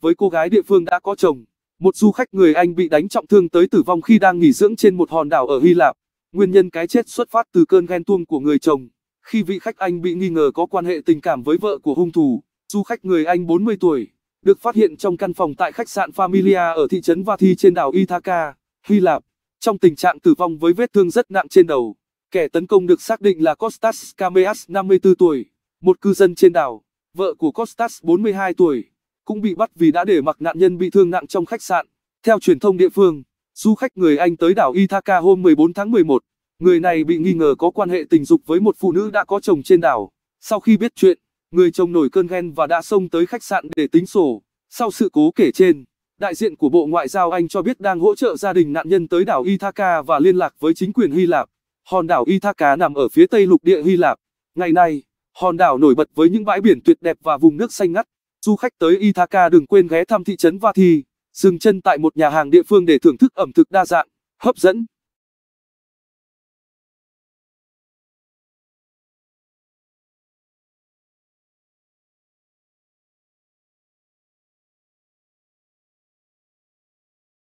với cô gái địa phương đã có chồng. Một du khách người Anh bị đánh trọng thương tới tử vong khi đang nghỉ dưỡng trên một hòn đảo ở Hy Lạp. Nguyên nhân cái chết xuất phát từ cơn ghen tuông của người chồng. Khi vị khách Anh bị nghi ngờ có quan hệ tình cảm với vợ của hung thủ, du khách người Anh 40 tuổi, được phát hiện trong căn phòng tại khách sạn Familia ở thị trấn Vathi trên đảo Ithaca, Hy Lạp, trong tình trạng tử vong với vết thương rất nặng trên đầu. Kẻ tấn công được xác định là Kostas Kameas 54 tuổi, một cư dân trên đảo, vợ của Kostas 42 tuổi cũng bị bắt vì đã để mặc nạn nhân bị thương nặng trong khách sạn. Theo truyền thông địa phương, du khách người Anh tới đảo Ithaca hôm 14 tháng 11, người này bị nghi ngờ có quan hệ tình dục với một phụ nữ đã có chồng trên đảo. Sau khi biết chuyện, người chồng nổi cơn ghen và đã xông tới khách sạn để tính sổ. Sau sự cố kể trên, đại diện của Bộ Ngoại giao Anh cho biết đang hỗ trợ gia đình nạn nhân tới đảo Ithaca và liên lạc với chính quyền Hy Lạp. Hòn đảo Ithaca nằm ở phía tây lục địa Hy Lạp. Ngày nay, hòn đảo nổi bật với những bãi biển tuyệt đẹp và vùng nước xanh ngắt. Du khách tới Ithaca đừng quên ghé thăm thị trấn Vati, dừng chân tại một nhà hàng địa phương để thưởng thức ẩm thực đa dạng, hấp dẫn.